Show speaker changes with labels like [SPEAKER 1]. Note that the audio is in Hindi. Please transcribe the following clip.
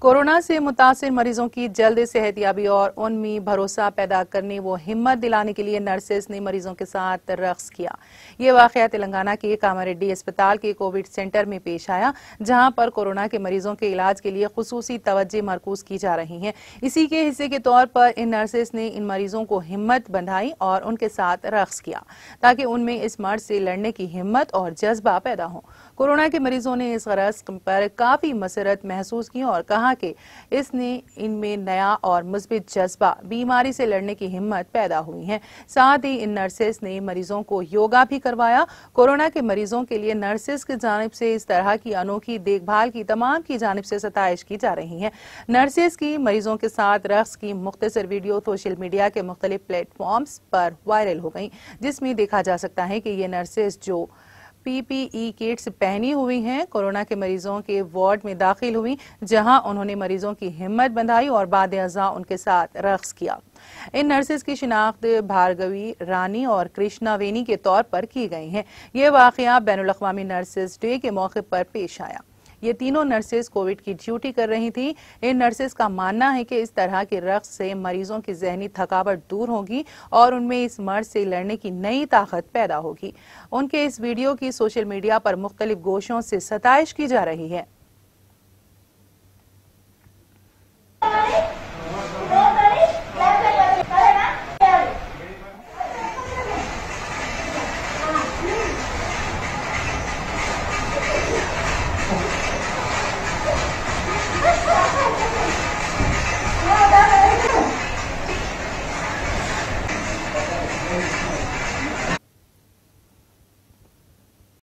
[SPEAKER 1] कोरोना से मुतासर मरीजों की जल्द सेहत याबी और उनमें भरोसा पैदा करने व हिम्मत दिलाने के लिए नर्सेज ने मरीजों के साथ रक्स किया ये वाक़ तेलंगाना के कामारेड्डी अस्पताल के कोविड सेंटर में पेश आया जहां पर कोरोना के मरीजों के इलाज के लिए खसूस तवज्जे मरकूज की जा रही है इसी के हिस्से के तौर पर इन नर्सेज ने इन मरीजों को हिम्मत बंधाई और उनके साथ रक्स किया ताकि उनमें इस मर्ज से लड़ने की हिम्मत और जज्बा पैदा हो कोरोना के मरीजों ने इस रस्क पर काफ़ी मसरत महसूस की और कहा कहा कि इसने इनमें नया और मुस्बित जज्बा बीमारी से लड़ने की हिम्मत पैदा हुई है साथ ही इन नर्सेस ने मरीजों को योगा भी करवाया कोरोना के मरीजों के लिए नर्सेस की जानब से इस तरह की अनोखी देखभाल की तमाम की जानब से सताइश की जा रही है नर्सेस की मरीजों के साथ रक्स की मुख्तर वीडियो सोशल मीडिया के मुख्तलिफ प्लेटफॉर्म्स पर वायरल हो गई जिसमें देखा जा सकता है कि ये नर्सेस जो पीपीई किट्स पहनी हुई हैं कोरोना के मरीजों के वार्ड में दाखिल हुई जहां उन्होंने मरीजों की हिम्मत बंधाई और बाद अजा उनके साथ रक्स किया इन नर्सेज की शिनाख्त भार्गवी रानी और कृष्णा वेनी के तौर पर की गई है ये वाकया बैन अवी नर्सेज डे के मौके पर पेश आया ये तीनों नर्सेज कोविड की ड्यूटी कर रही थी इन नर्सेज का मानना है कि इस तरह के रक्स से मरीजों की जहनी थकावट दूर होगी और उनमें इस मर्ज से लड़ने की नई ताकत पैदा होगी उनके इस वीडियो की सोशल मीडिया पर मुख्तलिफ गोशों से सताइश की जा रही है